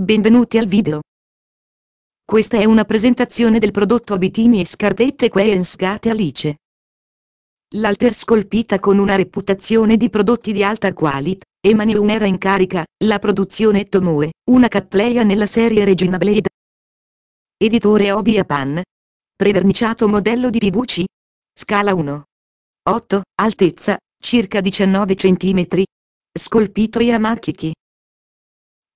Benvenuti al video. Questa è una presentazione del prodotto abitini e scarpette Queensgate Alice. L'alter scolpita con una reputazione di prodotti di alta qualità, Emanuele era in carica, la produzione Tomoe, una cattleya nella serie Regina Blade. Editore Obi Pan. Preverniciato modello di PVC. Scala 1. 8, altezza, circa 19 cm. Scolpito Yamakichi.